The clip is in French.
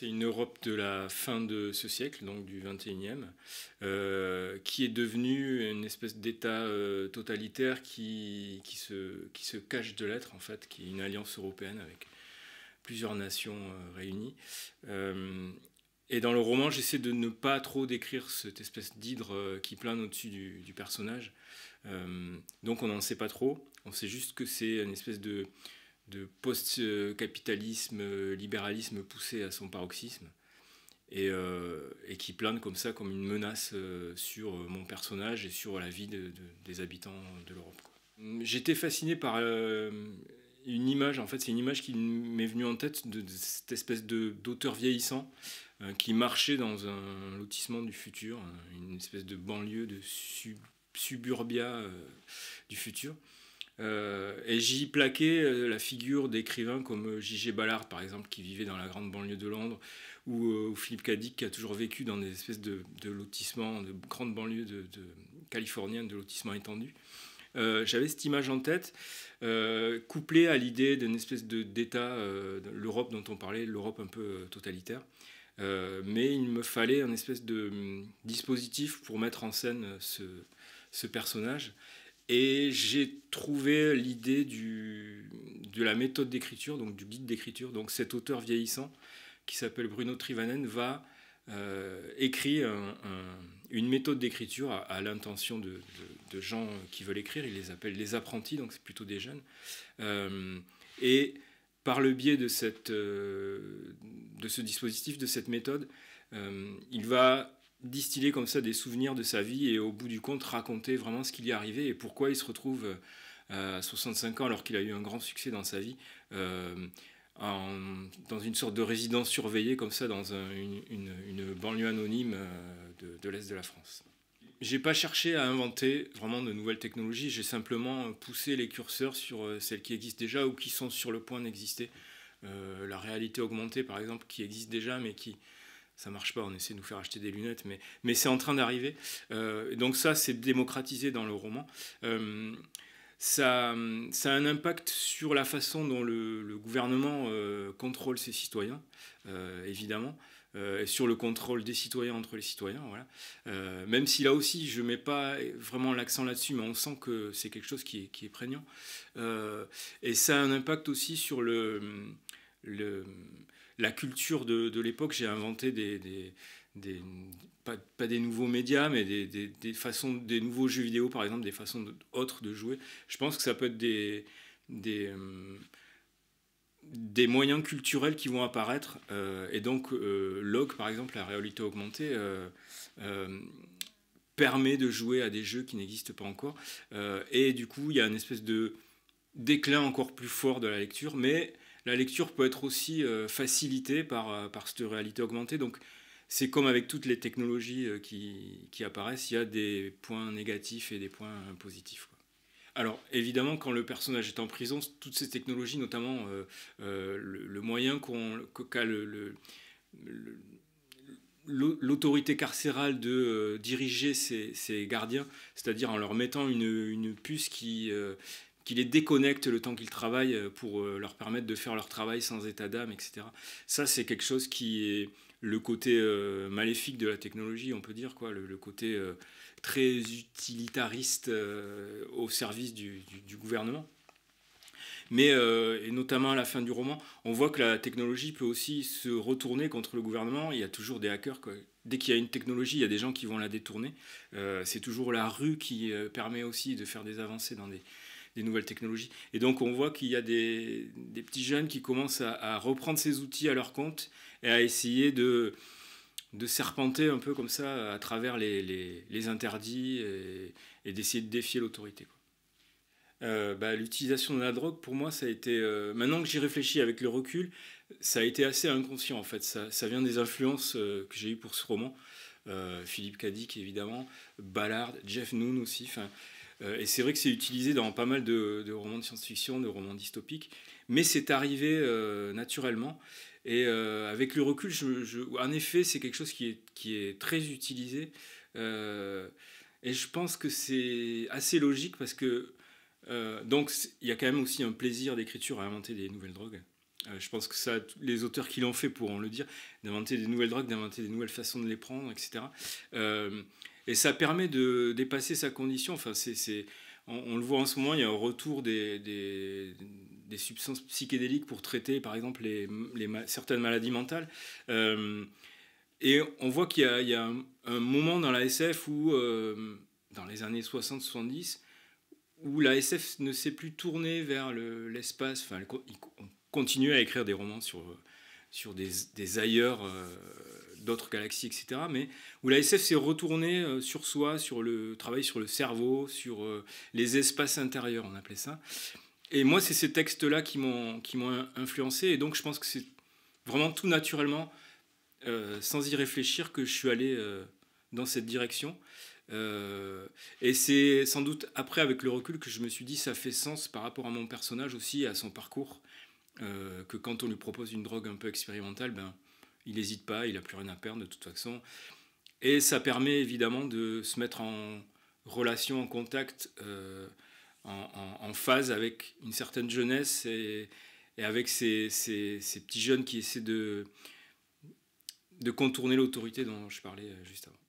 C'est une Europe de la fin de ce siècle, donc du 21e, euh, qui est devenue une espèce d'État euh, totalitaire qui, se, qui se cache de l'être, en fait, qui est une alliance européenne avec plusieurs nations euh, réunies. et dans le roman, j'essaie de ne pas trop décrire cette espèce d'hydre qui plane au-dessus du, du, personnage. donc on n'en sait pas trop, on sait juste que c'est une espèce de de post-capitalisme, libéralisme poussé à son paroxysme, et, euh, qui plane comme ça comme une menace euh, sur mon personnage et sur la vie des habitants de l'Europe. J'étais fasciné par euh, une image, en fait c'est une image qui m'est venue en tête de, cette espèce d'auteur vieillissant qui marchait dans un lotissement du futur, une espèce de banlieue de suburbia du futur. Euh, et j'y plaquais euh, la figure d'écrivains comme euh, J.G. Ballard, par exemple, qui vivait dans la grande banlieue de Londres, ou, Philippe Cadic, qui a toujours vécu dans des espèces de, de lotissements, de grandes banlieues de, de californiennes, de lotissements étendus. J'avais cette image en tête, couplée à l'idée d'une espèce d'État, l'Europe dont on parlait, l'Europe un peu totalitaire. mais il me fallait un espèce de hum, dispositif pour mettre en scène ce personnage. Et j'ai trouvé l'idée de la méthode d'écriture, donc du guide d'écriture. Donc cet auteur vieillissant qui s'appelle Bruno Trivanen va euh, écrire une méthode d'écriture à, l'intention de, gens qui veulent écrire. Il les appelle les apprentis, donc c'est plutôt des jeunes. Euh, et par le biais de, cette, euh, de ce dispositif, de cette méthode, euh, il va distiller comme ça des souvenirs de sa vie et au bout du compte raconter vraiment ce qu'il y est arrivé et pourquoi il se retrouve euh, à 65 ans alors qu'il a eu un grand succès dans sa vie. Euh, dans une sorte de résidence surveillée comme ça dans une, banlieue anonyme euh, de, l'Est de la France. J'ai pas cherché à inventer vraiment de nouvelles technologies, j'ai simplement poussé les curseurs sur celles qui existent déjà ou qui sont sur le point d'exister. la réalité augmentée par exemple qui existe déjà mais qui, ça marche pas, on essaie de nous faire acheter des lunettes, mais, mais c'est en train d'arriver. Euh, donc ça, c'est démocratisé dans le roman. Euh, ça, ça, a un impact sur la façon dont le, gouvernement euh, contrôle ses citoyens, évidemment, et sur le contrôle des citoyens entre les citoyens. Voilà. même si là aussi, je ne mets pas vraiment l'accent là-dessus, mais on sent que c'est quelque chose qui est, qui est prégnant. et ça a un impact aussi sur le, le la culture de, l'époque. J'ai inventé des, pas, des nouveaux médias, mais des, façons, des nouveaux jeux vidéo, par exemple, des façons autres de jouer. Je pense que ça peut être des, des, euh, moyens culturels qui vont apparaître. Euh, et donc, euh, Log, par exemple, la réalité augmentée, permet de jouer à des jeux qui n'existent pas encore. et du coup, il y a une espèce de déclin encore plus fort de la lecture, mais la lecture peut être aussi euh, facilitée par, euh, par cette réalité augmentée. Donc, c'est comme avec toutes les technologies euh, qui, qui, apparaissent, il y a des points négatifs et des points positifs. Alors évidemment, quand le personnage est en prison, toutes ces technologies, notamment le, le, moyen qu'a l'autorité carcérale de diriger ses, gardiens, c'est-à-dire en leur mettant une, une puce qui, qui les déconnectent le temps qu'ils travaillent euh, pour euh, leur permettre de faire leur travail sans état d'âme, etc. Ça, c'est quelque chose qui est le côté euh, maléfique de la technologie, on peut dire, quoi, le, côté très utilitariste au service du, gouvernement. Mais, et notamment à la fin du roman, on voit que la technologie peut aussi se retourner contre le gouvernement. Il y a toujours des hackers. Dès qu'il y a une technologie, il y a des gens qui vont la détourner. c'est toujours la rue qui permet aussi de faire des avancées dans des, des nouvelles technologies. Et donc on voit qu'il y a des, des, petits jeunes qui commencent à, reprendre ces outils à leur compte et à essayer de, de serpenter un peu comme ça à travers les, les, interdits et, d'essayer de défier l'autorité. Euh, bah, l'utilisation de la drogue, pour moi, ça a été, euh, maintenant que j'y réfléchis avec le recul, ça a été assez inconscient en fait. Ça, ça vient des influences euh, que j'ai eues pour ce roman. Philippe Cadic, évidemment, Ballard, Jeff Noon aussi. Enfin, euh, et c'est vrai que c'est utilisé dans pas mal de, romans de science-fiction, de romans dystopiques, mais c'est arrivé euh, naturellement. Et euh, avec le recul, je, en effet, c'est quelque chose qui est, qui est très utilisé. et je pense que c'est assez logique parce que donc, il y a quand même aussi un plaisir d'écriture à inventer des nouvelles drogues. je pense que ça, les auteurs qui l'ont fait pourront le dire, d'inventer des nouvelles drogues, d'inventer des nouvelles façons de les prendre, etc. Et ça permet de dépasser sa condition. Enfin, c'est, on, le voit en ce moment, il y a un retour des, substances psychédéliques pour traiter, par exemple, les, certaines maladies mentales. Euh, et on voit qu'il y, a, un, moment dans la SF où, euh, dans les années 60-70, où la SF ne s'est plus tournée vers l'espace. enfin, on continue à écrire des romans sur, sur des, ailleurs. Euh, d'autres galaxies, etc. Mais où la SF s'est retournée euh, sur soi, sur le travail sur le cerveau, sur euh, les espaces intérieurs, on appelait ça. Et moi, c'est ces textes-là qui m'ont influencé. Et donc, je pense que c'est vraiment tout naturellement, euh, sans y réfléchir, que je suis allé dans cette direction. et c'est sans doute après, avec le recul, que je me suis dit ça fait sens par rapport à mon personnage aussi, à son parcours, que quand on lui propose une drogue un peu expérimentale, ben, il n'hésite pas, il n'a plus rien à perdre de toute façon. Et ça permet évidemment de se mettre en relation, en contact, euh, en, phase avec une certaine jeunesse et, avec ces, ces, ces petits jeunes qui essaient de, de contourner l'autorité dont je parlais euh, juste avant.